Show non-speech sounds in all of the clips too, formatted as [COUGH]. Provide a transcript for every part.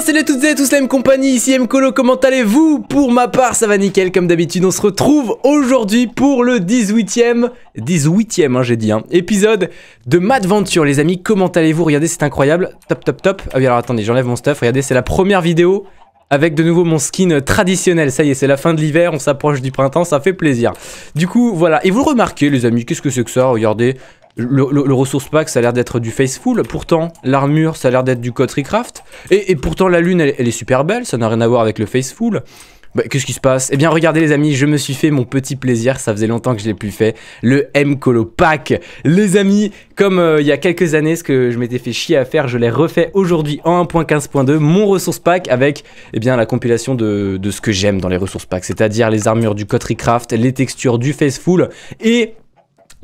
salut à toutes et à tous la même compagnie, ici Mcolo, comment allez-vous Pour ma part, ça va nickel, comme d'habitude, on se retrouve aujourd'hui pour le 18ème, 18 e j'ai dit, hein, épisode de Madventure, les amis, comment allez-vous Regardez, c'est incroyable, top top top, ah oui alors attendez, j'enlève mon stuff, regardez, c'est la première vidéo avec de nouveau mon skin traditionnel. Ça y est, c'est la fin de l'hiver, on s'approche du printemps, ça fait plaisir. Du coup, voilà. Et vous remarquez, les amis, qu'est-ce que c'est que ça Regardez, le, le, pack, ça a l'air d'être du Faceful. Pourtant, l'armure, ça a l'air d'être du Cotricraft, Et, pourtant, la lune, elle, est super belle. Ça n'a rien à voir avec le Faceful. Bah, Qu'est-ce qui se passe Eh bien, regardez les amis, je me suis fait mon petit plaisir, ça faisait longtemps que je l'ai plus fait, le M-Colo Pack. Les amis, comme euh, il y a quelques années, ce que je m'étais fait chier à faire, je l'ai refait aujourd'hui en 1.15.2, mon ressource pack avec eh bien, la compilation de, ce que j'aime dans les ressources packs, c'est-à-dire les armures du Cotricraft, les textures du Faceful et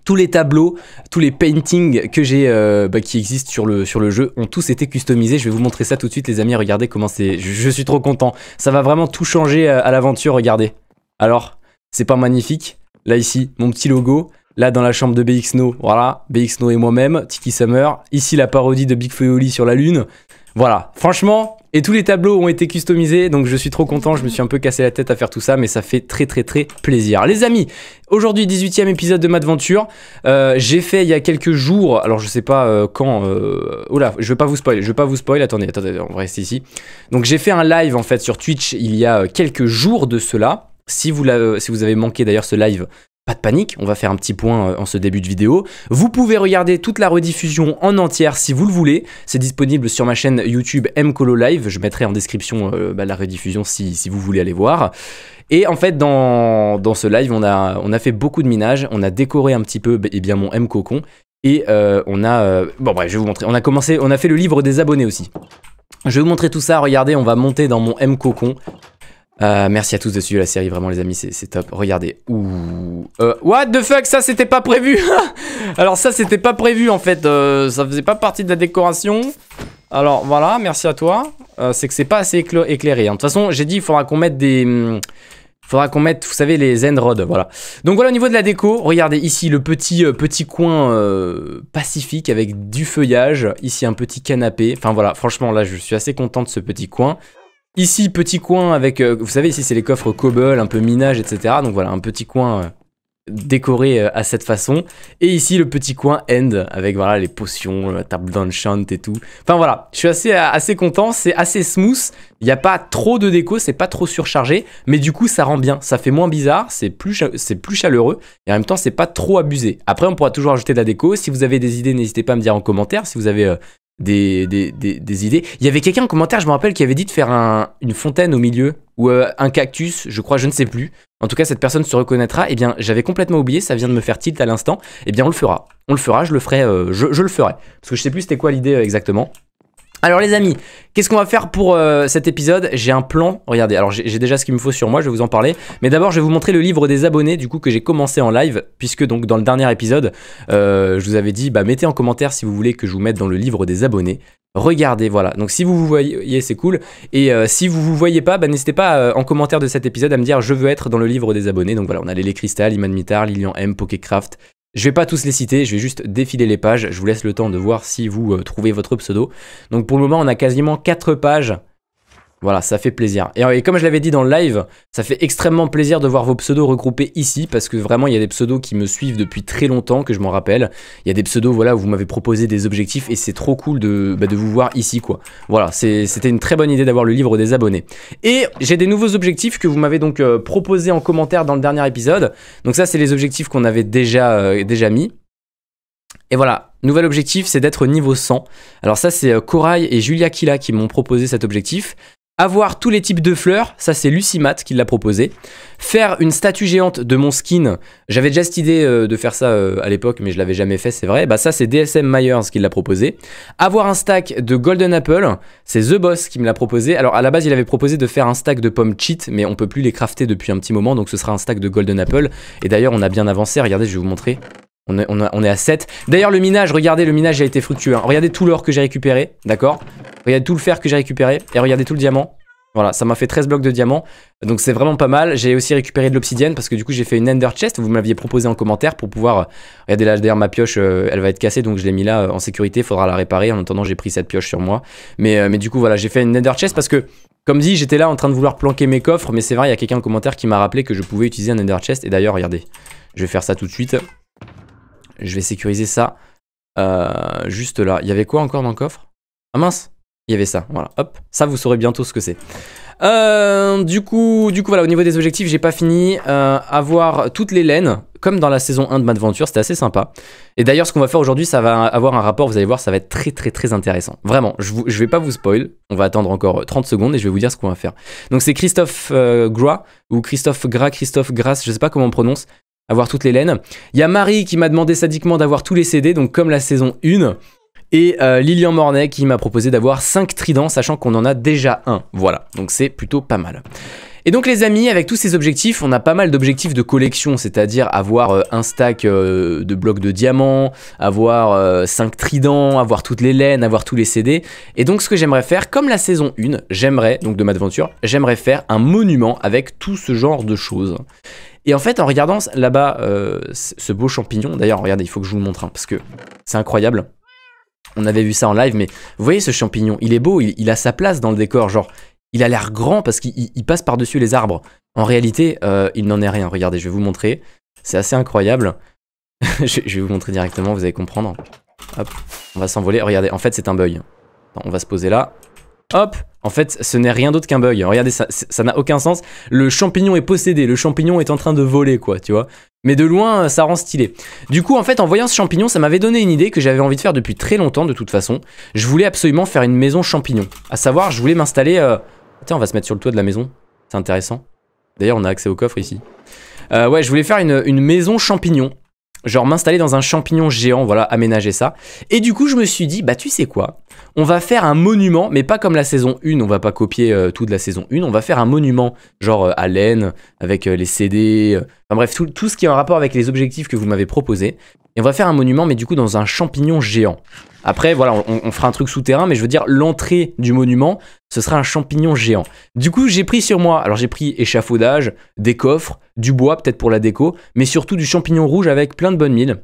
tous les tableaux, tous les paintings que j'ai, euh, bah, qui existent sur le, sur le jeu, ont tous été customisés. Je vais vous montrer ça tout de suite, les amis. Regardez comment c'est. Je, suis trop content. Ça va vraiment tout changer euh, à, l'aventure. Regardez. Alors, c'est pas magnifique. Là, ici, mon petit logo. Là, dans la chambre de BXNO, voilà, BXNO et moi-même, Tiki Summer. Ici, la parodie de Big Feoli sur la Lune. Voilà, franchement, et tous les tableaux ont été customisés, donc je suis trop content, je me suis un peu cassé la tête à faire tout ça, mais ça fait très très très plaisir. Les amis, aujourd'hui 18 e épisode de ma euh, j'ai fait il y a quelques jours, alors je sais pas euh, quand, oh euh, là, je vais pas vous spoiler. je vais pas vous spoiler. attendez, attendez, on va rester ici. Donc j'ai fait un live en fait sur Twitch il y a quelques jours de cela, si vous, si vous, avez manqué d'ailleurs ce live, pas de panique, on va faire un petit point euh, en ce début de vidéo. Vous pouvez regarder toute la rediffusion en entière si vous le voulez. C'est disponible sur ma chaîne YouTube Mcolo Live. Je mettrai en description euh, bah, la rediffusion si, vous voulez aller voir. Et en fait, dans, dans ce live, on a, on a, fait beaucoup de minage. On a décoré un petit peu bah, eh bien, mon M-Cocon. Et euh, on a... bon bref, je vais vous montrer. On a commencé, on a fait le livre des abonnés aussi. Je vais vous montrer tout ça. Regardez, on va monter dans mon M-Cocon. Euh, merci à tous de suivre la série, vraiment les amis, c'est top. Regardez. Ouh. Euh, what the fuck, ça c'était pas prévu [LAUGHS] Alors ça c'était pas prévu en fait, euh, ça faisait pas partie de la décoration. Alors voilà, merci à toi. c'est que c'est pas assez éclairé. Hein. De toute façon, j'ai dit, il faudra qu'on mette des... Hmm, faudra qu'on mette, vous savez, les end rods, voilà. Donc voilà, au niveau de la déco, regardez ici le petit, petit coin pacifique avec du feuillage, ici un petit canapé. Enfin voilà, franchement là, je suis assez content de ce petit coin. Ici, petit coin avec, euh, vous savez, ici c'est les coffres cobble, un peu minage, etc. Donc voilà, un petit coin euh, décoré euh, à cette façon. Et ici, le petit coin end avec voilà les potions, la table d'enchant et tout. Enfin voilà, je suis assez, assez content, c'est assez smooth. Il n'y a pas trop de déco, c'est pas trop surchargé. Mais du coup, ça rend bien, ça fait moins bizarre, c'est plus, c'est plus chaleureux. Et en même temps, c'est pas trop abusé. Après, on pourra toujours ajouter de la déco. Si vous avez des idées, n'hésitez pas à me dire en commentaire. Si vous avez des, des, idées. Il y avait quelqu'un en commentaire, je me rappelle, qui avait dit de faire un, une fontaine au milieu, ou euh, un cactus, je crois, je ne sais plus. En tout cas, cette personne se reconnaîtra. Eh bien, j'avais complètement oublié, ça vient de me faire tilt à l'instant. Eh bien, on le fera. On le fera, je le ferai, euh, je, le ferai. Parce que je sais plus c'était quoi l'idée euh, exactement. Alors les amis, qu'est-ce qu'on va faire pour euh, cet épisode J'ai un plan, regardez, alors j'ai déjà ce qu'il me faut sur moi, je vais vous en parler. Mais d'abord, je vais vous montrer le livre des abonnés du coup que j'ai commencé en live, puisque donc dans le dernier épisode, euh, je vous avais dit, bah mettez en commentaire si vous voulez que je vous mette dans le livre des abonnés. Regardez, voilà. Donc si vous vous voyez, c'est cool. Et euh, si vous vous voyez pas, bah, n'hésitez pas en commentaire de cet épisode à me dire je veux être dans le livre des abonnés. Donc voilà, on a les Cristal, Iman Mitar, Lilian M, Pokécraft, je vais pas tous les citer, je vais juste défiler les pages, je vous laisse le temps de voir si vous euh, trouvez votre pseudo. Donc pour le moment, on a quasiment 4 pages voilà, ça fait plaisir. Euh, et, comme je l'avais dit dans le live, ça fait extrêmement plaisir de voir vos pseudos regroupés ici, parce que vraiment, il y a des pseudos qui me suivent depuis très longtemps, que je m'en rappelle. Il y a des pseudos, voilà, où vous m'avez proposé des objectifs, et c'est trop cool de, bah, vous voir ici, quoi. Voilà, c'était une très bonne idée d'avoir le livre des abonnés. Et j'ai des nouveaux objectifs que vous m'avez donc euh, proposés en commentaire dans le dernier épisode. Donc ça, c'est les objectifs qu'on avait déjà, euh, déjà mis. Et voilà, nouvel objectif, c'est d'être niveau 100. Alors ça, c'est Corail et Julia Kila qui m'ont proposé cet objectif. Avoir tous les types de fleurs, ça c'est Lucimat qui l'a proposé. Faire une statue géante de mon skin, j'avais déjà cette idée euh, de faire ça euh, à l'époque, mais je l'avais jamais fait, c'est vrai. Bah ça c'est DSM Myers qui l'a proposé. Avoir un stack de Golden Apple, c'est The Boss qui me l'a proposé. Alors à la base il avait proposé de faire un stack de pommes cheat, mais on peut plus les crafter depuis un petit moment, donc ce sera un stack de Golden Apple. Et d'ailleurs on a bien avancé, regardez je vais vous montrer. On est, à 7. D'ailleurs, le minage, regardez, le minage a été fructueux. Hein. Regardez tout l'or que j'ai récupéré, d'accord Regardez tout le fer que j'ai récupéré. Et regardez tout le diamant. Voilà, ça m'a fait 13 blocs de diamant Donc c'est vraiment pas mal. J'ai aussi récupéré de l'obsidienne parce que du coup j'ai fait une ender chest. Vous m'aviez proposé en commentaire pour pouvoir... Euh, regardez là, d'ailleurs ma pioche, euh, elle va être cassée. Donc je l'ai mis là euh, en sécurité. Faudra la réparer. En attendant, j'ai pris cette pioche sur moi. Mais, mais du coup, voilà, j'ai fait une ender chest parce que... Comme dit, j'étais là en train de vouloir planquer mes coffres. Mais c'est vrai, il y a quelqu'un en commentaire qui m'a rappelé que je pouvais utiliser un ender chest. Et d'ailleurs, regardez, je vais faire ça tout de suite. Je vais sécuriser ça euh, juste là. Il y avait quoi encore dans le coffre Ah mince Il y avait ça, voilà, hop. Ça, vous saurez bientôt ce que c'est. Euh, du coup, du coup, voilà, au niveau des objectifs, j'ai pas fini. avoir euh, toutes les laines, comme dans la saison 1 de Madventure, c'était assez sympa. Et d'ailleurs, ce qu'on va faire aujourd'hui, ça va avoir un rapport, vous allez voir, ça va être très très très intéressant. Vraiment, je, ne vais pas vous spoil, on va attendre encore 30 secondes et je vais vous dire ce qu'on va faire. Donc c'est Christophe Gras, ou Christophe Gras, Christophe Gras, je sais pas comment on prononce, avoir toutes les laines. Il y a Marie qui m'a demandé sadiquement d'avoir tous les CD, donc comme la saison 1. Et euh, Lilian Mornay qui m'a proposé d'avoir 5 tridents, sachant qu'on en a déjà un. Voilà, donc c'est plutôt pas mal. Et donc les amis, avec tous ces objectifs, on a pas mal d'objectifs de collection, c'est-à-dire avoir euh, un stack euh, de blocs de diamants, avoir 5 euh, tridents, avoir toutes les laines, avoir tous les CD. Et donc ce que j'aimerais faire, comme la saison 1, j'aimerais, donc de Madventure, j'aimerais faire un monument avec tout ce genre de choses. Et en fait, en regardant là-bas ce beau champignon, d'ailleurs regardez, il faut que je vous le montre, hein, parce que c'est incroyable. On avait vu ça en live, mais vous voyez ce champignon, il est beau, il, il a sa place dans le décor, genre il a l'air grand parce qu'il passe par-dessus les arbres. En réalité, euh, il n'en est rien. Regardez, je vais vous montrer. C'est assez incroyable. [LAUGHS] je, vais vous montrer directement, vous allez comprendre. Hop, on va s'envoler. Regardez, en fait, c'est un bug. on va se poser là. Hop En fait, ce n'est rien d'autre qu'un bug. Regardez, ça n'a aucun sens. Le champignon est possédé. Le champignon est en train de voler, quoi, tu vois. Mais de loin, ça rend stylé. Du coup, en fait, en voyant ce champignon, ça m'avait donné une idée que j'avais envie de faire depuis très longtemps, de toute façon. Je voulais absolument faire une maison champignon. À savoir, je voulais m'installer... Euh, Tiens, on va se mettre sur le toit de la maison. C'est intéressant. D'ailleurs, on a accès au coffre ici. Euh, ouais, je voulais faire une, une maison champignon. Genre m'installer dans un champignon géant, voilà, aménager ça. Et du coup, je me suis dit, bah tu sais quoi on va faire un monument, mais pas comme la saison 1, on va pas copier euh, tout de la saison 1, on va faire un monument, genre euh, à laine, avec euh, les CD, enfin bref, tout, ce qui est en rapport avec les objectifs que vous m'avez proposés. Et on va faire un monument, mais du coup dans un champignon géant. Après, voilà, on, fera un truc souterrain, mais je veux dire, l'entrée du monument, ce sera un champignon géant. Du coup, j'ai pris sur moi, alors j'ai pris échafaudage, des coffres, du bois peut-être pour la déco, mais surtout du champignon rouge avec plein de bonnes mines.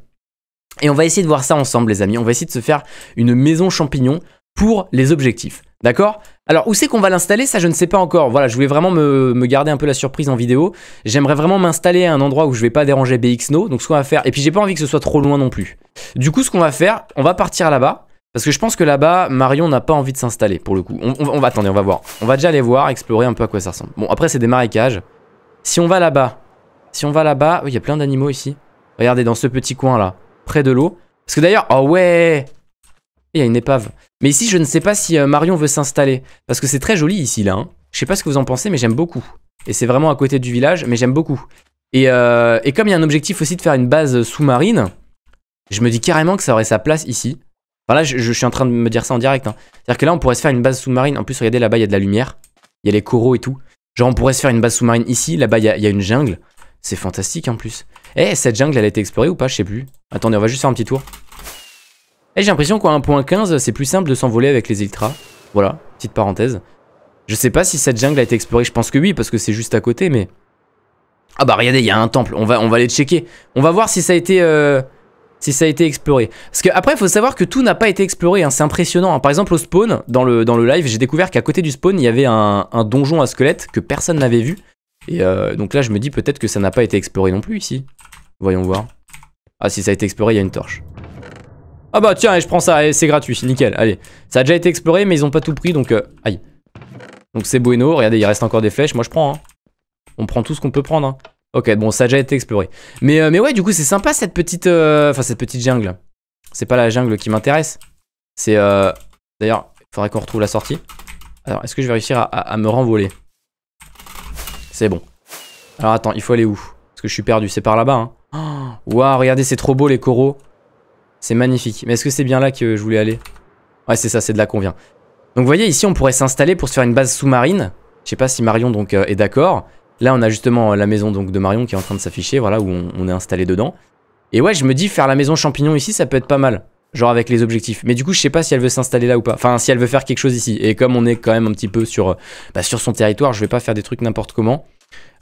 Et on va essayer de voir ça ensemble, les amis. On va essayer de se faire une maison champignon pour les objectifs. D'accord Alors, où c'est qu'on va l'installer Ça, je ne sais pas encore. Voilà, je voulais vraiment me, garder un peu la surprise en vidéo. J'aimerais vraiment m'installer à un endroit où je vais pas déranger BXNO. Donc, ce qu'on va faire... Et puis, j'ai pas envie que ce soit trop loin non plus. Du coup, ce qu'on va faire, on va partir là-bas. Parce que je pense que là-bas, Marion n'a pas envie de s'installer, pour le coup. On, va... attendre, on va voir. On va déjà aller voir, explorer un peu à quoi ça ressemble. Bon, après, c'est des marécages. Si on va là-bas... Si on va là-bas... il y a plein d'animaux ici. Regardez, dans ce petit coin-là près de l'eau. Parce que d'ailleurs, oh ouais Il y a une épave. Mais ici, je ne sais pas si euh, Marion veut s'installer. Parce que c'est très joli ici, là. je hein. Je sais pas ce que vous en pensez, mais j'aime beaucoup. Et c'est vraiment à côté du village, mais j'aime beaucoup. Et, euh, comme il y a un objectif aussi de faire une base euh, sous-marine, je me dis carrément que ça aurait sa place ici. Enfin là, je, suis en train de me dire ça en direct. Hein. C'est-à-dire que là, on pourrait se faire une base sous-marine. En plus, regardez, là-bas, il y a de la lumière. Il y a les coraux et tout. Genre, on pourrait se faire une base sous-marine ici. Là-bas, il y, a une jungle. C'est fantastique en plus. Eh, cette jungle, elle a été explorée ou pas Je sais plus. Attendez, on va juste faire un petit tour. Eh, j'ai l'impression qu'à 1.15, c'est plus simple de s'envoler avec les ultras. Voilà, petite parenthèse. Je sais pas si cette jungle a été explorée, je pense que oui, parce que c'est juste à côté, mais... Ah bah regardez, il y a un temple, on va, on va aller checker. On va voir si ça a été... Euh, si ça a été exploré. Parce que après, il faut savoir que tout n'a pas été exploré, hein, c'est impressionnant. Hein. Par exemple, au spawn, dans le, dans le live, j'ai découvert qu'à côté du spawn, il y avait un, un donjon à squelette que personne n'avait vu. Et euh, donc là, je me dis peut-être que ça n'a pas été exploré non plus ici. Voyons voir. Ah, si ça a été exploré, il y a une torche. Ah bah tiens, je prends ça, c'est gratuit, nickel, allez. Ça a déjà été exploré, mais ils ont pas tout pris, donc... Euh, aïe. Donc c'est bueno, regardez, il reste encore des flèches, moi je prends. Hein. On prend tout ce qu'on peut prendre. Hein. Ok, bon, ça a déjà été exploré. Mais, euh, mais ouais, du coup, c'est sympa cette petite... Enfin, cette petite jungle. C'est pas la jungle qui m'intéresse. C'est... D'ailleurs, il faudrait qu'on retrouve la sortie. Alors, est-ce que je vais réussir à me renvoler c'est bon. Alors attends, il faut aller où Parce que je suis perdu, c'est par là-bas. Hein. Oh, waouh, regardez, c'est trop beau les coraux. C'est magnifique. Mais est-ce que c'est bien là que je voulais aller Ouais, c'est ça, c'est de là qu'on vient. Donc vous voyez, ici on pourrait s'installer pour se faire une base sous-marine. Je sais pas si Marion donc euh, est d'accord. Là on a justement euh, la maison donc de Marion qui est en train de s'afficher, voilà, où on est installé dedans. Et ouais, je me dis faire la maison champignon ici, ça peut être pas mal genre avec les objectifs. Mais du coup, je sais pas si elle veut s'installer là ou pas. Enfin, si elle veut faire quelque chose ici. Et comme on est quand même un petit peu sur, euh, bah, sur son territoire, je vais pas faire des trucs n'importe comment.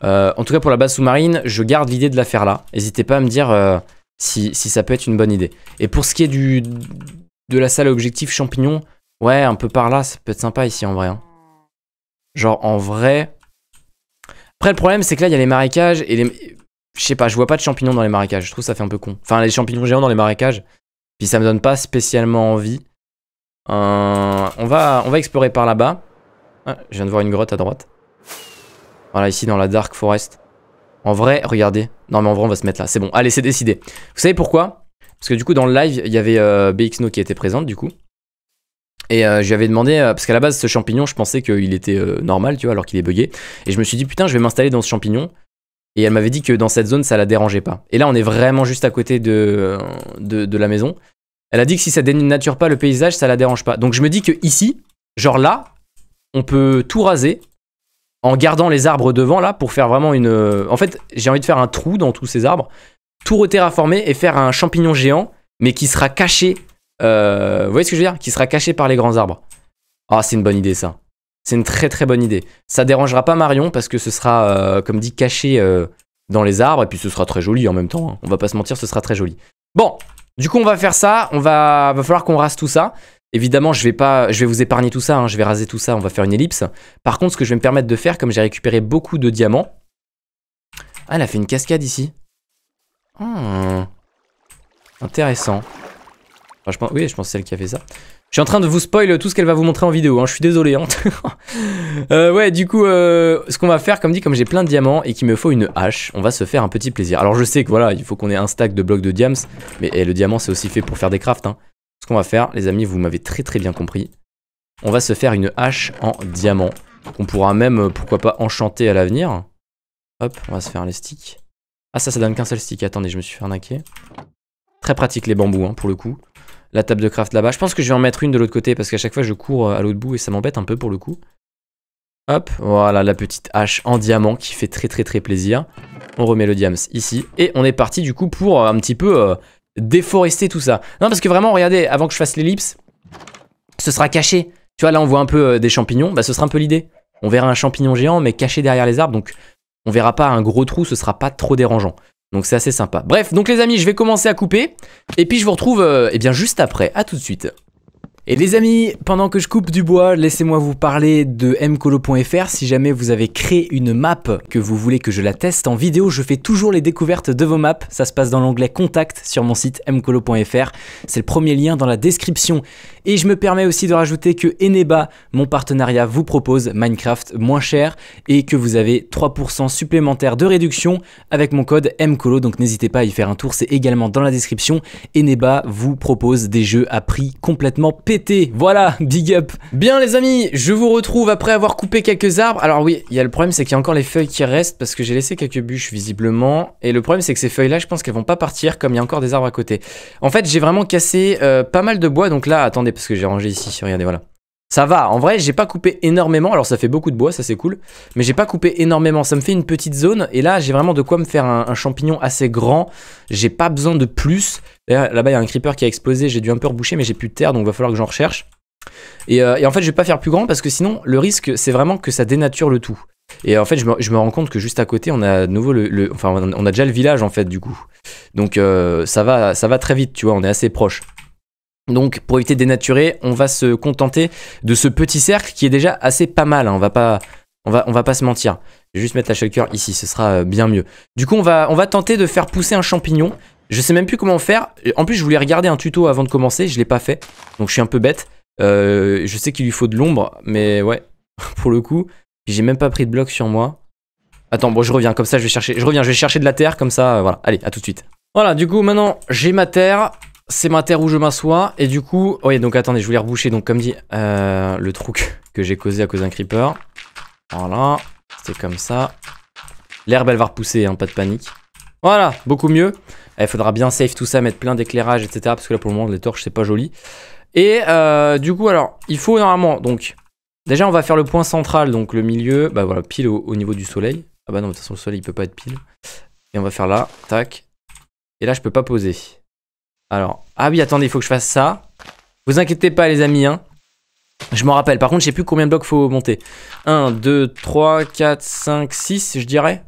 Euh, en tout cas, pour la base sous-marine, je garde l'idée de la faire là. N'hésitez pas à me dire euh, si, ça peut être une bonne idée. Et pour ce qui est du, de la salle objectif champignon, ouais, un peu par là, ça peut être sympa ici en vrai. Hein. Genre, en vrai... Après, le problème, c'est que là, il y a les marécages et les... Je sais pas, je vois pas de champignons dans les marécages. Je trouve ça fait un peu con. Enfin, les champignons géants dans les marécages, ça me donne pas spécialement envie. Euh, on, va, on va explorer par là-bas. Ah, je viens de voir une grotte à droite. Voilà, ici dans la Dark Forest. En vrai, regardez. Non mais en vrai, on va se mettre là. C'est bon. Allez, c'est décidé. Vous savez pourquoi Parce que du coup, dans le live, il y avait euh, BX BXNO qui était présente du coup. Et euh, je lui avais demandé, parce qu'à la base, ce champignon, je pensais qu'il était normal, tu vois, alors qu'il est bugué Et je me suis dit, putain, je vais m'installer dans ce champignon. Et elle m'avait dit que dans cette zone, ça la dérangeait pas. Et là, on est vraiment juste à côté de, de la maison. Elle a dit que si ça dénature pas le paysage, ça la dérange pas. Donc je me dis que ici, genre là, on peut tout raser en gardant les arbres devant là pour faire vraiment une... Euh, en fait, j'ai envie de faire un trou dans tous ces arbres, tout reterraformer et faire un champignon géant, mais qui sera caché... Euh, vous voyez ce que je veux dire Qui sera caché par les grands arbres. Ah, c'est une bonne idée ça. C'est une très très bonne idée. Ça dérangera pas Marion parce que ce sera, euh, comme dit, caché dans les arbres. Et puis ce sera très joli en même temps. Hein. On va pas se mentir, ce sera très joli. Bon, du coup, on va faire ça. On va, va falloir qu'on rase tout ça. Évidemment, je vais pas, je vais vous épargner tout ça. Hein. je vais raser tout ça. On va faire une ellipse. Par contre, ce que je vais me permettre de faire, comme j'ai récupéré beaucoup de diamants. Ah, elle a fait une cascade ici. Ah. Intéressant. Franchement, oui, je pense que c'est elle qui a fait ça. Je suis en train de vous spoil tout ce qu'elle va vous montrer en vidéo, hein. je suis désolé. Hein. [LAUGHS] Euh, ouais, du coup, euh, ce qu'on va faire, comme dit, comme j'ai plein de diamants et qu'il me faut une hache, on va se faire un petit plaisir. Alors je sais que voilà, il faut qu'on ait un stack de blocs de diams, mais eh, le diamant c'est aussi fait pour faire des crafts. Hein. Ce qu'on va faire, les amis, vous m'avez très très bien compris, on va se faire une hache en diamant, qu'on pourra même, euh, pourquoi pas, enchanter à l'avenir. Hop, on va se faire les sticks. Ah ça, ça donne qu'un seul stick, attendez, je me suis fait arnaquer. Très pratique les bambous, pour le coup la table de craft là-bas. Je pense que je vais en mettre une de l'autre côté parce qu'à chaque fois je cours euh, à l'autre bout et ça m'embête un peu pour le coup. Hop, voilà la petite hache en diamant qui fait très très très plaisir. On remet le diams ici et on est parti du coup pour euh, un petit peu euh, déforester tout ça. Non parce que vraiment regardez, avant que je fasse l'ellipse, ce sera caché. Tu vois là on voit un peu des champignons, bah ce sera un peu l'idée. On verra un champignon géant mais caché derrière les arbres donc on verra pas un gros trou, ce sera pas trop dérangeant. Donc c'est assez sympa. Bref, donc les amis, je vais commencer à couper. Et puis je vous retrouve euh, eh bien, juste après. à tout de suite. Et les amis, pendant que je coupe du bois, laissez-moi vous parler de mcolo.fr. Si jamais vous avez créé une map que vous voulez que je la teste en vidéo, je fais toujours les découvertes de vos maps. Ça se passe dans l'onglet contact sur mon site mcolo.fr. C'est le premier lien dans la description. Et je me permets aussi de rajouter que Eneba, mon partenariat, vous propose Minecraft moins cher et que vous avez 3% supplémentaire de réduction avec mon code mcolo. Donc n'hésitez pas à y faire un tour, c'est également dans la description. Eneba vous propose des jeux à prix complètement voilà, big up. Bien les amis, je vous retrouve après avoir coupé quelques arbres. Alors oui, il y a le problème, c'est qu'il y a encore les feuilles qui restent parce que j'ai laissé quelques bûches visiblement. Et le problème, c'est que ces feuilles-là, je pense qu'elles vont pas partir comme il y a encore des arbres à côté. En fait, j'ai vraiment cassé euh, pas mal de bois. Donc là, attendez, parce que j'ai rangé ici. Regardez, voilà. Ça va, en vrai j'ai pas coupé énormément, alors ça fait beaucoup de bois, ça c'est cool, mais j'ai pas coupé énormément, ça me fait une petite zone, et là j'ai vraiment de quoi me faire un, champignon assez grand, j'ai pas besoin de plus, là-bas il y a un creeper qui a explosé, j'ai dû un peu reboucher mais j'ai plus de terre donc va falloir que j'en recherche. Et, euh, en fait je vais pas faire plus grand parce que sinon le risque c'est vraiment que ça dénature le tout. Et en fait je me, rends compte que juste à côté on a de nouveau le, enfin on a déjà le village en fait du coup. Donc euh, ça, va, ça va très vite tu vois, on est assez proche. Donc pour éviter de dénaturer, on va se contenter de ce petit cercle qui est déjà assez pas mal, hein. on va pas on va, on va pas se mentir. Je vais juste mettre la shulker ici, ce sera euh, bien mieux. Du coup, on va, on va tenter de faire pousser un champignon. Je sais même plus comment faire. En plus, je voulais regarder un tuto avant de commencer, je l'ai pas fait. Donc je suis un peu bête. Euh, je sais qu'il lui faut de l'ombre, mais ouais, [LAUGHS] pour le coup. j'ai même pas pris de bloc sur moi. Attends, bon, je reviens, comme ça je vais chercher. Je reviens, je vais chercher de la terre, comme ça, euh, voilà. Allez, à tout de suite. Voilà, du coup, maintenant, j'ai ma terre c'est ma terre où je m'assois. Et du coup, Oui, donc attendez, je voulais reboucher. Donc, comme dit, euh, le truc [LAUGHS] que j'ai causé à cause d'un creeper. Voilà, c'est comme ça. L'herbe, elle va repousser, hein, pas de panique. Voilà, beaucoup mieux. Il eh, faudra bien safe tout ça, mettre plein d'éclairage, etc. Parce que là, pour le moment, les torches, c'est pas joli. Et euh, du coup, alors, il faut normalement, donc, déjà, on va faire le point central, donc le milieu, bah voilà, pile au, niveau du soleil. Ah bah non, de toute façon, le soleil, il peut pas être pile. Et on va faire là, tac. Et là, je peux pas poser. Alors, ah oui, attendez, il faut que je fasse ça. Vous inquiétez pas, les amis, hein. Je m'en rappelle. Par contre, je sais plus combien de blocs faut monter. 1, 2, 3, 4, 5, 6, je dirais.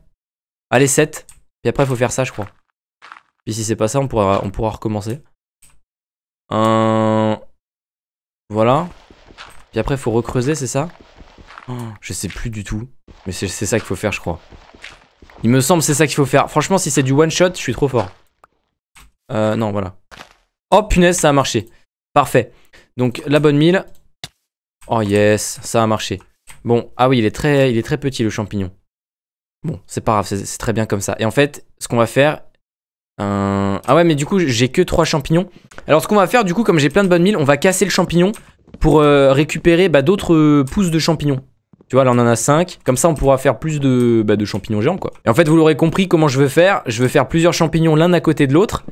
Allez, 7. Puis après, il faut faire ça, je crois. Puis si c'est pas ça, on pourra, on pourra recommencer. Voilà. Puis après, il faut recreuser, c'est ça oh, Je sais plus du tout. Mais c'est ça qu'il faut faire, je crois. Il me semble c'est ça qu'il faut faire. Franchement, si c'est du one shot, je suis trop fort. Euh, non, voilà. Oh punaise, ça a marché. Parfait. Donc la bonne mille. Oh yes, ça a marché. Bon, ah oui, il est très, il est très petit le champignon. Bon, c'est pas grave, c'est très bien comme ça. Et en fait, ce qu'on va faire... Ah ouais, mais du coup, j'ai que 3 champignons. Alors ce qu'on va faire, du coup, comme j'ai plein de bonnes milles, on va casser le champignon pour euh, récupérer bah, d'autres euh, pousses de champignons. Tu vois, là on en a 5. Comme ça, on pourra faire plus de, bah, de champignons géants, quoi. Et en fait, vous l'aurez compris comment je veux faire. Je veux faire plusieurs champignons l'un à côté de l'autre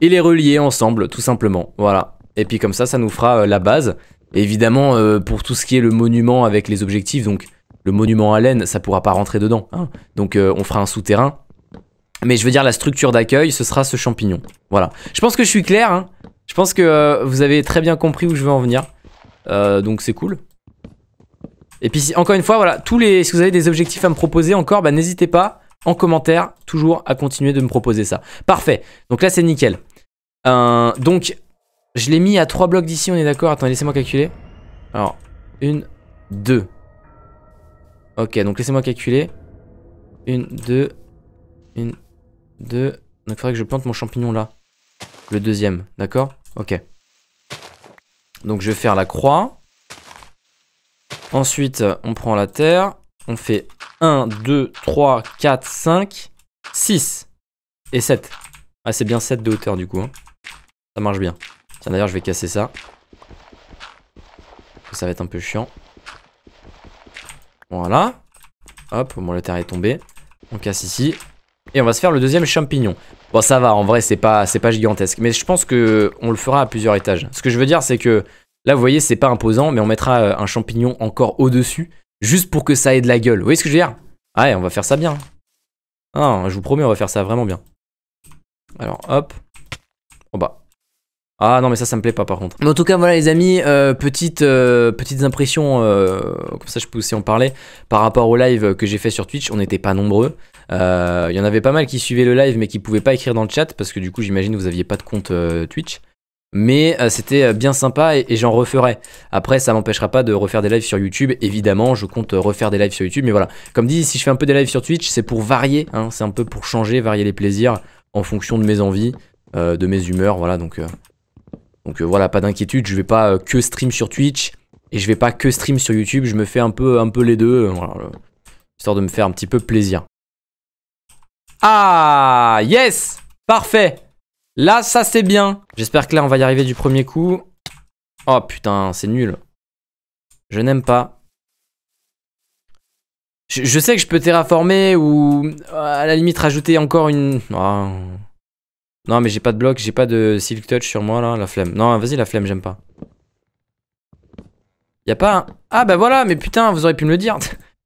et les relier ensemble, tout simplement. Voilà. Et puis comme ça, ça nous fera euh, la base. évidemment, euh, pour tout ce qui est le monument avec les objectifs, donc le monument à laine, ça pourra pas rentrer dedans. Hein. Donc euh, on fera un souterrain. Mais je veux dire, la structure d'accueil, ce sera ce champignon. Voilà. Je pense que je suis clair. Hein. Je pense que vous avez très bien compris où je veux en venir. donc c'est cool. Et puis encore une fois, voilà, tous les, si vous avez des objectifs à me proposer encore, bah, n'hésitez pas en commentaire toujours à continuer de me proposer ça. Parfait. Donc là, c'est nickel. Euh, donc, je l'ai mis à trois blocs d'ici, on est d'accord Attendez, laissez-moi calculer. Alors, une, deux. Ok, donc laissez-moi calculer. Une, deux. Une, deux. Donc il faudrait que je plante mon champignon là. Le deuxième, d'accord Ok. Donc je vais faire la croix. Ensuite, on prend la terre. On fait 1, 2, 3, 4, 5, 6 et 7. Ah, c'est bien 7 de hauteur du coup. Hein. Ça marche bien. Tiens, d'ailleurs, je vais casser ça. Ça va être un peu chiant. Voilà. Hop, au moins la terre est tombée. On casse ici. Et on va se faire le deuxième champignon. Bon, ça va, en vrai, c'est pas, pas gigantesque. Mais je pense qu'on le fera à plusieurs étages. Ce que je veux dire, c'est que Là, vous voyez, c'est pas imposant, mais on mettra euh, un champignon encore au-dessus, juste pour que ça ait de la gueule. Vous voyez ce que je veux dire ah Ouais, on va faire ça bien. Ah, je vous promets, on va faire ça vraiment bien. Alors, hop. En oh bas. Ah non mais ça ça me plaît pas par contre. en tout cas voilà les amis, euh, petite euh, petites, impressions, comme ça je peux aussi en parler, par rapport au live que j'ai fait sur Twitch, on n'était pas nombreux. Il y en avait pas mal qui suivaient le live mais qui pouvaient pas écrire dans le chat parce que du coup j'imagine vous aviez pas de compte Twitch. Mais euh, c'était euh, bien sympa et, j'en referai. Après, ça m'empêchera pas de refaire des lives sur YouTube. Évidemment, je compte euh, refaire des lives sur YouTube. Mais voilà, comme dit, si je fais un peu des lives sur Twitch, c'est pour varier. Hein. c'est un peu pour changer, varier les plaisirs en fonction de mes envies, de mes humeurs. Voilà, donc, donc voilà, pas d'inquiétude. Je vais pas que stream sur Twitch et je vais pas que stream sur YouTube. Je me fais un peu, un peu les deux, histoire de me faire un petit peu plaisir. Ah, yes Parfait Là, ça c'est bien. J'espère que là, on va y arriver du premier coup. Oh putain, c'est nul. Je n'aime pas. Je, sais que je peux terraformer ou à la limite rajouter encore une... Ah. Non mais j'ai pas de bloc, j'ai pas de silk touch sur moi là, la flemme. Non, vas-y la flemme, j'aime pas. Y a pas un... Ah bah voilà, mais putain, vous auriez pu me le dire.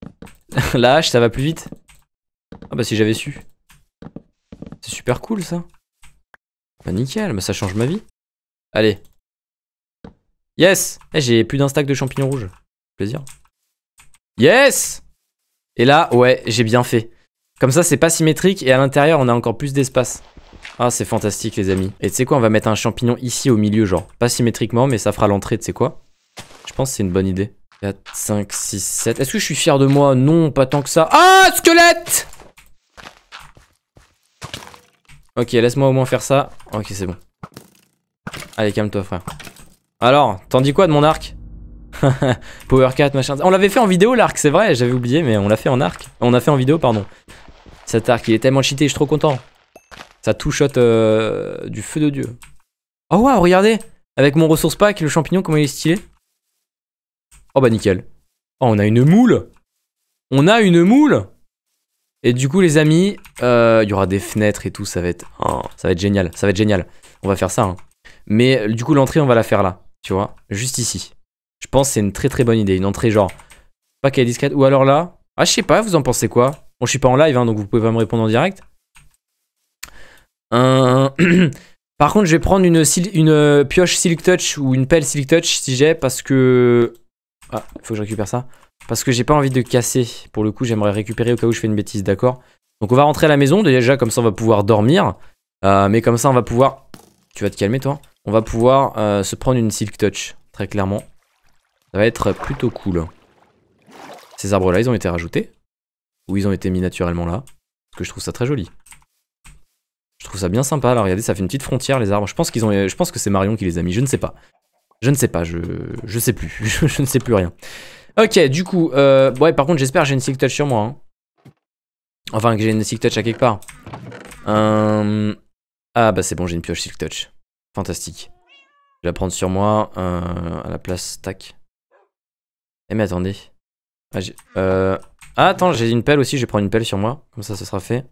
[LAUGHS] la hache, ça va plus vite. Ah bah si j'avais su. C'est super cool ça. Bah nickel, mais bah, ça change ma vie. Allez. Yes eh, J'ai plus d'un stack de champignons rouges. Plaisir. Yes Et là, ouais, j'ai bien fait. Comme ça, c'est pas symétrique et à l'intérieur, on a encore plus d'espace. Ah, c'est fantastique, les amis. Et tu sais quoi, on va mettre un champignon ici au milieu, genre. Pas symétriquement, mais ça fera l'entrée, tu sais quoi Je pense que c'est une bonne idée. 4, 5, 6, 7. Est-ce que je suis fier de moi Non, pas tant que ça. Ah, squelette Ok, laisse-moi au moins faire ça. Ok, c'est bon. Allez, calme-toi, frère. Alors, t'en dis quoi de mon arc [LAUGHS] Power 4, machin. On l'avait fait en vidéo, l'arc, c'est vrai, j'avais oublié, mais on l'a fait en arc. On a fait en vidéo, pardon. Cet arc, il est tellement cheaté, je suis trop content. Ça touche euh, du feu de Dieu. Oh waouh, regardez Avec mon ressource pack, le champignon, comment il est stylé. Oh bah nickel. Oh, on a une moule On a une moule et du coup, les amis, euh, il y aura des fenêtres et tout. Ça va être, oh, ça va être génial. Ça va être génial. On va faire ça. Hein. Mais du coup, l'entrée, on va la faire là. Tu vois, juste ici. Je pense que c'est une très très bonne idée. Une entrée genre pas qu'elle discrète. Ou alors là, ah je sais pas. Vous en pensez quoi Bon, je suis pas en live, hein, donc vous pouvez pas me répondre en direct. [CLEARS THROAT] Par contre, je vais prendre une, une euh, pioche Silk Touch ou une pelle Silk Touch si j'ai, parce que... Ah, il faut que je récupère ça. Parce que j'ai pas envie de casser. Pour le coup, j'aimerais récupérer au cas où je fais une bêtise, d'accord Donc on va rentrer à la maison. Déjà, comme ça, on va pouvoir dormir. Euh, mais comme ça, on va pouvoir... Tu vas te calmer, toi On va pouvoir euh, se prendre une Silk Touch, très clairement. Ça va être plutôt cool. Ces arbres-là, ils ont été rajoutés. Ou ils ont été mis naturellement là. Parce que je trouve ça très joli. Je trouve ça bien sympa. Alors regardez, ça fait une petite frontière, les arbres. Je pense, qu'ils ont, je pense que c'est Marion qui les a mis. Je ne sais pas. Je ne sais pas. Je, je sais plus. [LAUGHS] je ne sais plus rien. Ok, du coup, euh, ouais, par contre, j'espère que j'ai une silk touch sur moi. Hein. Enfin, que j'ai une silk touch à quelque part. Euh, ah, bah c'est bon, j'ai une pioche silk touch. Fantastique. Je vais la prendre sur moi, euh, à la place, tac. Eh mais attendez. Ah, euh... Ah, attends, j'ai une pelle aussi, je vais prendre une pelle sur moi. Comme ça, ça sera fait.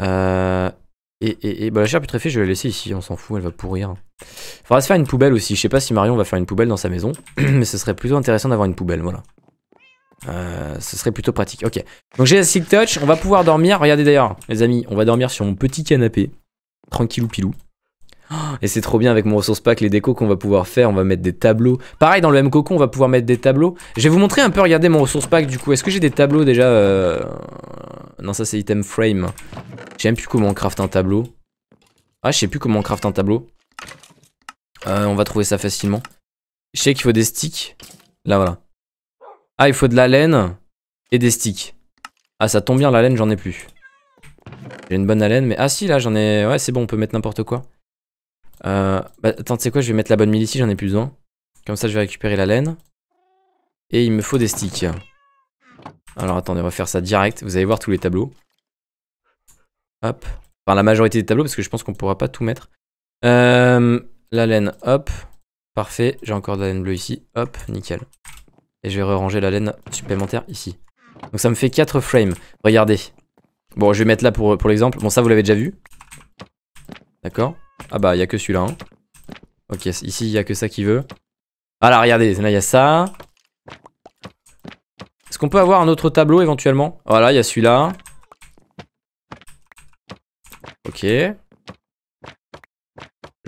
Euh... Et, et, et bah, la chair putréfée je vais la laisser ici, on s'en fout, elle va pourrir. Faudra se faire une poubelle aussi. Je sais pas si Marion va faire une poubelle dans sa maison, [CLEARS THROAT] mais ce serait plutôt intéressant d'avoir une poubelle, voilà. Euh, ce serait plutôt pratique. Ok. Donc j'ai la Silk Touch, on va pouvoir dormir. Regardez d'ailleurs, les amis, on va dormir sur mon petit canapé. Tranquillou pilou. et c'est trop bien avec mon ressource pack, les décos qu'on va pouvoir faire, on va mettre des tableaux. Pareil, dans le même cocon, on va pouvoir mettre des tableaux. Je vais vous montrer un peu, regardez mon ressource pack du coup. Est-ce que j'ai des tableaux déjà euh, Non, ça c'est item frame. J'aime plus comment on craft un tableau. Ah, je sais plus comment on craft un tableau. Euh, on va trouver ça facilement. Je sais qu'il faut des sticks. Là, voilà. Ah, il faut de la laine et des sticks. Ah, ça tombe bien, la laine, j'en ai plus. J'ai une bonne haleine, mais... Ah si, là, j'en ai... Ouais, c'est bon, on peut mettre n'importe quoi. Euh... Bah, attends, tu sais quoi, je vais mettre la bonne ici, j'en ai plus besoin. Comme ça, je vais récupérer la laine. Et il me faut des sticks. Alors, attendez, on va faire ça direct. Vous allez voir tous les tableaux. Hop. Enfin, la majorité des tableaux, parce que je pense qu'on pourra pas tout mettre. Euh... La laine, hop. Parfait, j'ai encore de la laine bleue ici. Hop, nickel. Et je vais ranger la laine supplémentaire ici. Donc ça me fait 4 frames. Regardez. Bon, je vais mettre là pour, l'exemple. Bon, ça, vous l'avez déjà vu. D'accord. Ah bah, il n'y a que celui-là. Hein. Ok, ici, il n'y a que ça qui veut. Ah regardez, là, il y a ça. Est-ce qu'on peut avoir un autre tableau éventuellement Voilà, il y a celui-là. Ok.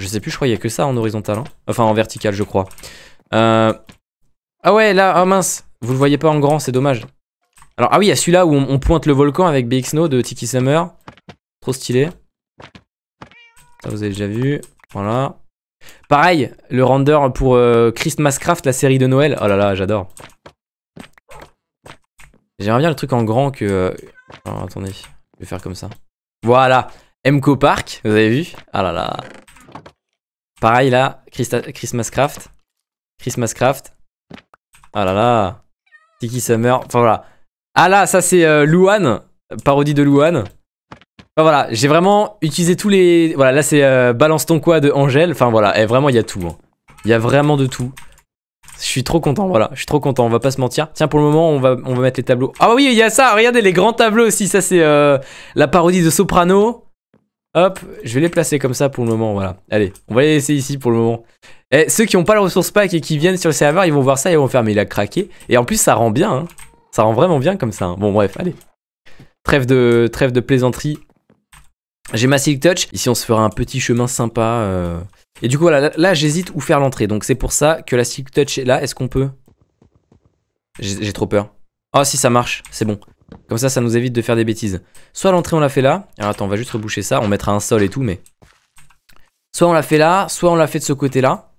Je sais plus, je crois qu'il y a que ça en horizontal. Hein. Enfin, en vertical, je crois. Euh, ah ouais, là, oh mince. Vous le voyez pas en grand, c'est dommage. Alors, ah oui, il y a celui-là où on, pointe le volcan avec BX Snow de Tiki Summer. Trop stylé. Ça, vous avez déjà vu. Voilà. Pareil, le render pour euh, Christmas Craft, la série de Noël. Oh là là, j'adore. J'aimerais bien le truc en grand que... Euh, alors, attendez, je vais faire comme ça. Voilà, MCO Park, vous avez vu Ah là là, Pareil là, Christmas Craft, christmas craft Ah là là. Tiki Summer. Enfin voilà. Ah là, ça c'est Louane, euh, Luan. Parodie de Luan. Enfin voilà, j'ai vraiment utilisé tous les... Voilà, là c'est euh, Balance ton quoi de Angèle. Enfin voilà, et eh, vraiment il y a tout. Hein. Il y a vraiment de tout. Je suis trop content, voilà, je suis trop content, on va pas se mentir. Tiens, pour le moment, on va, on va mettre les tableaux. Ah oui, il y a ça, regardez les grands tableaux aussi, ça c'est euh, la parodie de Soprano. Hop, je vais les placer comme ça pour le moment, voilà. Allez, on va les laisser ici pour le moment. Et eh, ceux qui n'ont pas le ressource pack et qui viennent sur le serveur, ils vont voir ça et ils vont faire, mais il a craqué. Et en plus, ça rend bien, hein. Ça rend vraiment bien comme ça. Hein. Bon, bref, allez. Trêve de, trêve de plaisanterie. J'ai ma Silk Touch. Ici, on se fera un petit chemin sympa. Euh. Et du coup, voilà, là, j'hésite où faire l'entrée. Donc, c'est pour ça que la Silk Touch est là. Est-ce qu'on peut... J'ai trop peur. oh, si, ça marche. C'est bon. Comme ça, ça nous évite de faire des bêtises. Soit l'entrée, on la fait là. Alors attends, on va juste reboucher ça. On mettra un sol et tout, mais... Soit on la fait là, soit on la fait de ce côté-là.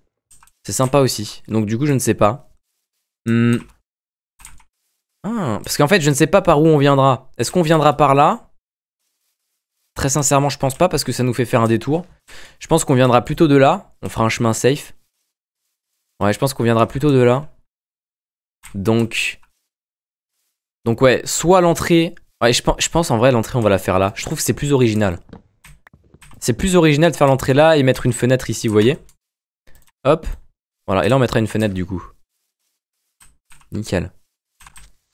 C'est sympa aussi. Donc du coup, je ne sais pas. Hmm. Ah, parce qu'en fait, je ne sais pas par où on viendra. Est-ce qu'on viendra par là Très sincèrement, je pense pas parce que ça nous fait faire un détour. Je pense qu'on viendra plutôt de là. On fera un chemin safe. Ouais, je pense qu'on viendra plutôt de là. Donc, donc ouais, soit l'entrée... Ouais, je, pense, je pense en vrai l'entrée on va la faire là. Je trouve que c'est plus original. C'est plus original de faire l'entrée là et mettre une fenêtre ici, vous voyez Hop. Voilà, et là on mettra une fenêtre du coup. Nickel.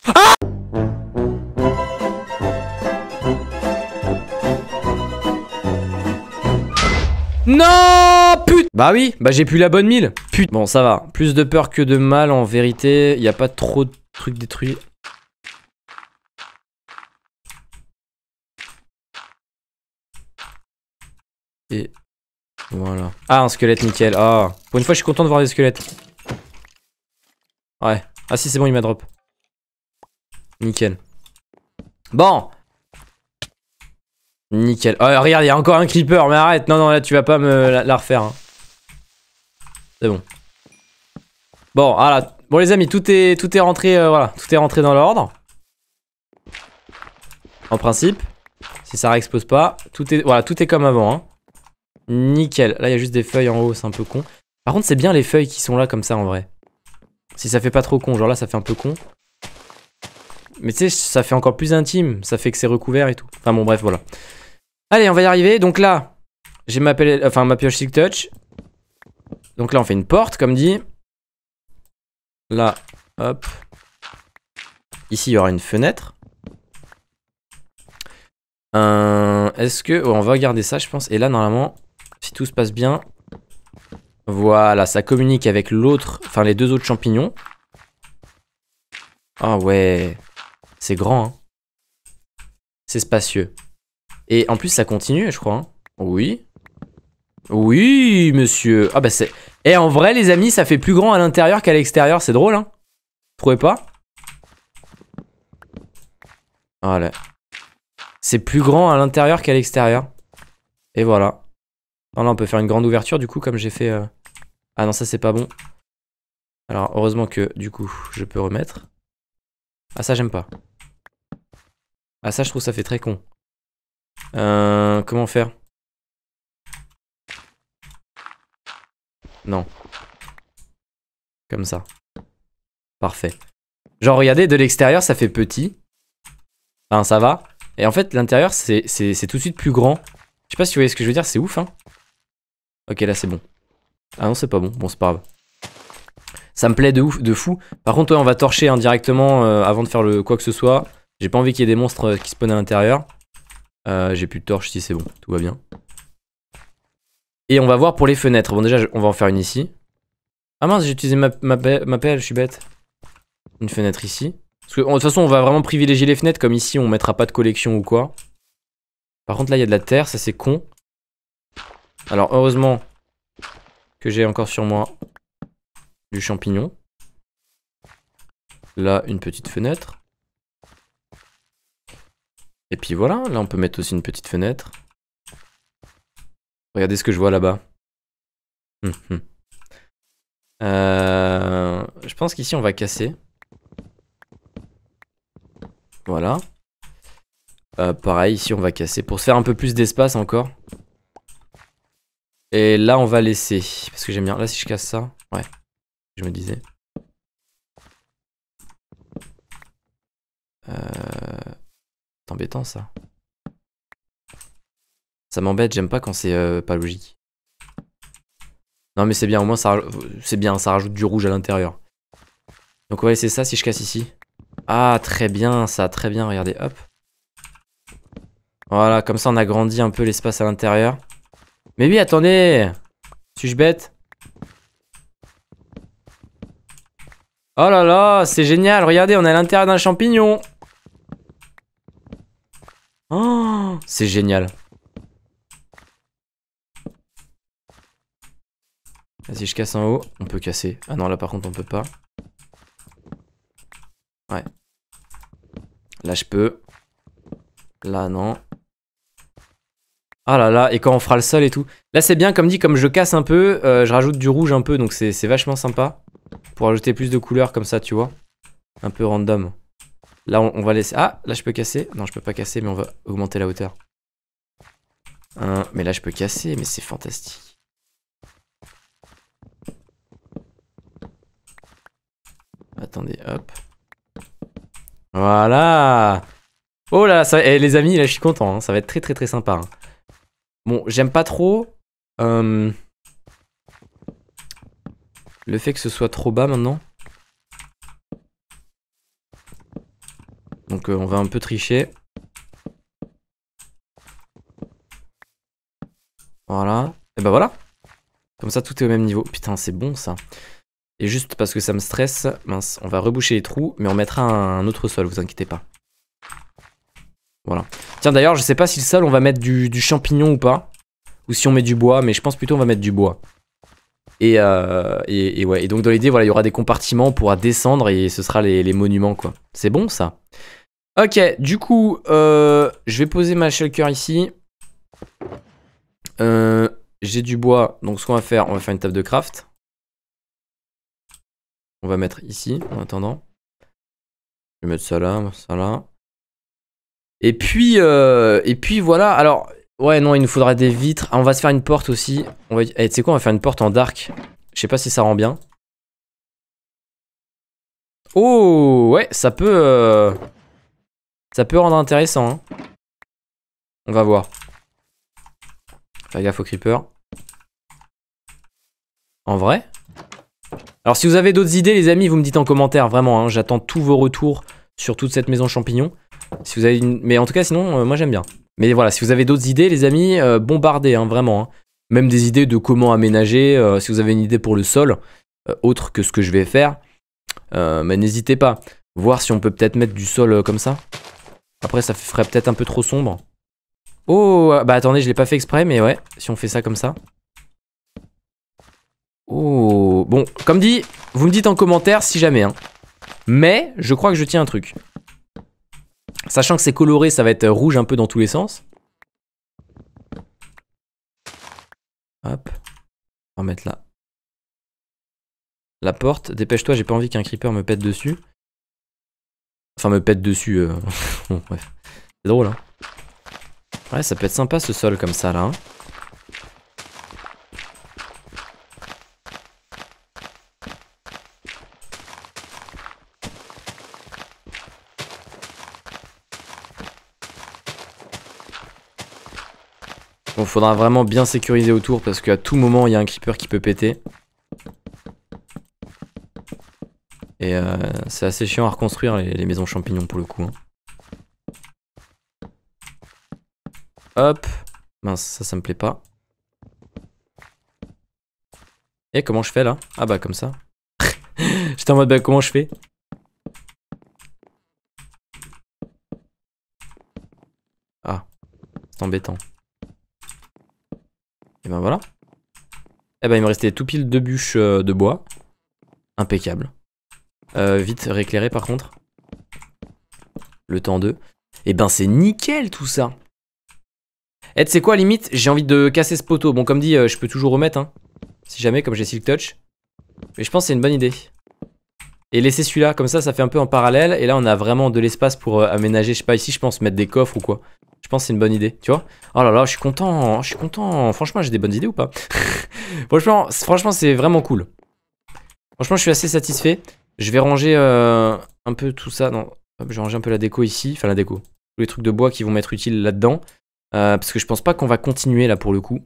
Ah Non Putain Bah oui, bah j'ai plus la bonne mille. Putain. Bon, ça va. Plus de peur que de mal en vérité. Il a pas trop de trucs détruits. Et voilà. Ah, un squelette, nickel. Ah, pour une fois, je suis content de voir des squelettes. Ouais. Ah si, c'est bon, il m'a drop. Nickel. Bon Nickel. Oh, regarde, il y a encore un creeper, mais arrête. Non, non, là, tu vas pas me la, refaire. Hein. C'est bon. Bon, voilà. Ah, bon, les amis, tout est, tout est rentré, euh, voilà. Tout est rentré dans l'ordre. En principe. Si ça réexpose pas. Tout est, voilà, tout est comme avant, hein. Nickel. Là, il y a juste des feuilles en haut, c'est un peu con. Par contre, c'est bien les feuilles qui sont là comme ça en vrai. Si ça fait pas trop con, genre là, ça fait un peu con. Mais tu sais, ça fait encore plus intime. Ça fait que c'est recouvert et tout. Enfin bon, bref, voilà. Allez, on va y arriver. Donc là, j'ai ma, ma pioche sick Touch. Donc là, on fait une porte, comme dit. Là, hop. Ici, il y aura une fenêtre. Euh, est-ce que... Oh, on va garder ça, je pense. Et là, normalement, si tout se passe bien. Voilà, ça communique avec l'autre, enfin les deux autres champignons. Ah ouais, c'est grand. Hein. C'est spacieux. Et en plus, ça continue, je crois. Hein. Oui. Oui, monsieur. Ah bah c'est... Et eh, en vrai, les amis, ça fait plus grand à l'intérieur qu'à l'extérieur. C'est drôle, hein Trouvez pas Voilà. C'est plus grand à l'intérieur qu'à l'extérieur. Et voilà. Ah, là, on peut faire une grande ouverture, du coup, comme j'ai fait... Euh. Ah non, ça, c'est pas bon. Alors, heureusement que, du coup, je peux remettre. Ah, ça, j'aime pas. Ah, ça, je trouve ça fait très con. Euh, comment faire Non. Comme ça. Parfait. Genre, regardez, de l'extérieur, ça fait petit. Enfin, ça va. Et en fait, l'intérieur, c'est tout de suite plus grand. Je sais pas si vous voyez ce que je veux dire, c'est ouf, hein. Ok, là c'est bon. Ah non, c'est pas bon. Bon, c'est pas grave. Ça me plaît de ouf, de fou. Par contre, on va torcher indirectement hein, euh, avant de faire le quoi que ce soit. J'ai pas envie qu'il y ait des monstres euh, qui spawnent à l'intérieur. Euh, j'ai plus de torche si c'est bon. Tout va bien. Et on va voir pour les fenêtres. Bon, déjà, on va en faire une ici. Ah mince, j'ai utilisé ma, ma pelle, je suis bête. Une fenêtre ici. Parce que, de toute façon, on va vraiment privilégier les fenêtres. Comme ici, on mettra pas de collection ou quoi. Par contre, là, il y a de la terre, ça c'est con. Alors, heureusement que j'ai encore sur moi du champignon. Là, une petite fenêtre. Et puis voilà, là on peut mettre aussi une petite fenêtre. Regardez ce que je vois là-bas. Hum, hum. Euh, je pense qu'ici on va casser. Voilà. Euh, pareil, ici on va casser pour se faire un peu plus d'espace encore. Et là, on va laisser. Parce que j'aime bien. Là, si je casse ça. Ouais. Je me disais. Euh, c'est embêtant, ça. Ça m'embête. J'aime pas quand c'est euh, pas logique. Non, mais c'est bien. Au moins, ça... c'est bien. Ça rajoute du rouge à l'intérieur. Donc, on va laisser ça si je casse ici. Ah, très bien. Ça, très bien. Regardez. Hop. Voilà. Comme ça, on agrandit un peu l'espace à l'intérieur. Mais oui, attendez Suis-je bête Oh là là, c'est génial Regardez, on est à l'intérieur d'un champignon Oh, c'est génial Vas-y, je casse en haut. On peut casser. Ah non, là par contre, on peut pas. Ouais. Là, je peux. Là, non. Ah là là, et quand on fera le sol et tout. Là, c'est bien, comme dit, comme je casse un peu, euh, je rajoute du rouge un peu, donc c'est vachement sympa. Pour ajouter plus de couleurs comme ça, tu vois. Un peu random. Là, on, va laisser... Ah, là, je peux casser. Non, je peux pas casser, mais on va augmenter la hauteur. mais là, je peux casser, mais c'est fantastique. Attendez, hop. Voilà Oh là, ça, et eh, les amis, là, je suis content. Hein. ça va être très, très, très sympa. Hein. Bon, j'aime pas trop euh, le fait que ce soit trop bas maintenant. Donc euh, on va un peu tricher. Voilà. Et bah voilà. Comme ça, tout est au même niveau. Putain, c'est bon ça. Et juste parce que ça me stresse, mince, on va reboucher les trous, mais on mettra un autre sol, vous inquiétez pas. Tiens, d'ailleurs, je sais pas si le sol, on va mettre du, champignon ou pas. Ou si on met du bois, mais je pense plutôt on va mettre du bois. Et, euh, et, ouais. Et donc, dans l'idée, voilà, il y aura des compartiments, on pourra descendre et ce sera les, monuments, quoi. C'est bon, ça Ok, du coup, euh, je vais poser ma shulker ici. Euh, j'ai du bois, donc ce qu'on va faire, on va faire une table de craft. On va mettre ici, en attendant. Je vais mettre ça là, ça là. Et puis, euh, et puis voilà. Alors, ouais, non, il nous faudra des vitres. Ah, on va se faire une porte aussi. On va... Eh, tu sais quoi, on va faire une porte en dark. Je sais pas si ça rend bien. Oh, ouais, ça peut... Euh, ça peut rendre intéressant. Hein. On va voir. Faire gaffe aux creeper. En vrai Alors si vous avez d'autres idées les amis, vous me dites en commentaire, vraiment, hein. j'attends tous vos retours sur toute cette maison champignon vous avez Mais en tout cas, sinon, euh, moi j'aime bien. Mais voilà, si vous avez d'autres idées, les amis, euh, bombardez, hein, vraiment. Hein. Même des idées de comment aménager, euh, si vous avez une idée pour le sol, autre que ce que je vais faire, mais bah, n'hésitez pas. Voir si on peut peut-être mettre du sol comme ça. Après, ça ferait peut-être un peu trop sombre. Oh, ah, bah attendez, je l'ai pas fait exprès, mais ouais, si on fait ça comme ça. Oh, bon, comme dit, vous me dites en commentaire si jamais. Hein. Mais, je crois que je tiens un truc. Sachant que c'est coloré, ça va être rouge un peu dans tous les sens. Hop. On va mettre là. La porte. Dépêche-toi, j'ai pas envie qu'un creeper me pète dessus. Enfin, me pète dessus. Euh, [LAUGHS] bref. C'est drôle, hein. Ouais, ça peut être sympa ce sol comme ça, là. Hein. faudra vraiment bien sécuriser autour parce qu'à tout moment, il y a un creeper qui peut péter. Et euh, c'est assez chiant à reconstruire les, maisons champignons pour le coup. Hein. Hop. Mince, ça, ça me plaît pas. Et comment je fais là Ah bah comme ça. [LAUGHS] J'étais en mode bah comment je fais Ah. C'est embêtant. Et ben voilà. Et eh ben il me restait tout pile deux bûches euh, de bois. Impeccable. Euh, vite rééclairé par contre. Le temps 2. Et eh ben c'est nickel tout ça. Et eh, c'est quoi limite J'ai envie de casser ce poteau. Bon comme dit, euh, je peux toujours remettre. Hein. si jamais, comme j'ai Silk Touch. Mais je pense que c'est une bonne idée. Et laisser celui-là, comme ça, ça fait un peu en parallèle. Et là, on a vraiment de l'espace pour aménager, je sais pas, ici, je pense, mettre des coffres ou quoi. Je pense que c'est une bonne idée, tu vois. Oh là là, je suis content, je suis content. Franchement, j'ai des bonnes idées ou pas [LAUGHS] Franchement, franchement, c'est vraiment cool. Franchement, je suis assez satisfait. Je vais ranger euh, un peu tout ça. dans... je vais ranger un peu la déco ici. Enfin, la déco. Tous les trucs de bois qui vont mettre utiles là-dedans. Euh, parce que je pense pas qu'on va continuer là pour le coup.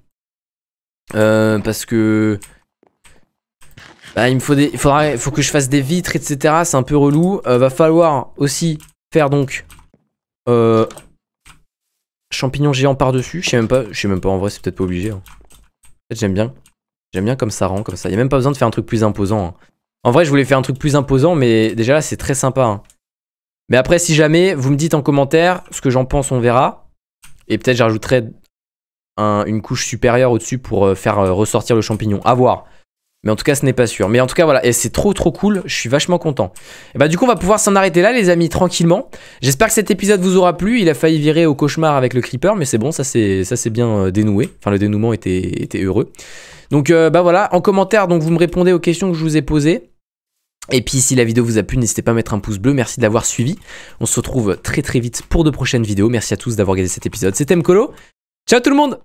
Euh, parce que... Bah, il me faut des... Il faut que je fasse des vitres, etc. C'est un peu relou. va falloir aussi faire donc... Champignon géant par-dessus. Je sais même pas, je sais même pas en vrai, c'est peut-être pas obligé. Hein. J'aime bien. J'aime bien comme ça rend, comme ça. Y a même pas besoin de faire un truc plus imposant. Hein. En vrai, je voulais faire un truc plus imposant, mais déjà là, c'est très sympa. Hein. Mais après, si jamais, vous me dites en commentaire ce que j'en pense, on verra. Et peut-être j'ajouterai une couche supérieure au-dessus pour euh, faire euh, ressortir le champignon. À voir. Mais en tout cas, ce n'est pas sûr. Mais en tout cas, voilà. Et c'est trop, trop cool. Je suis vachement content. Et eh bah, ben, du coup, on va pouvoir s'en arrêter là, les amis, tranquillement. J'espère que cet épisode vous aura plu. Il a failli virer au cauchemar avec le creeper, mais c'est bon, ça s'est bien euh, dénoué. Enfin, le dénouement était, était heureux. Donc, euh, bah voilà. En commentaire, donc, vous me répondez aux questions que je vous ai posées. Et puis si la vidéo vous a plu, n'hésitez pas à mettre un pouce bleu, merci d'avoir suivi. On se retrouve très très vite pour de prochaines vidéos. Merci à tous d'avoir regardé cet épisode. C'était Mkolo. Ciao tout le monde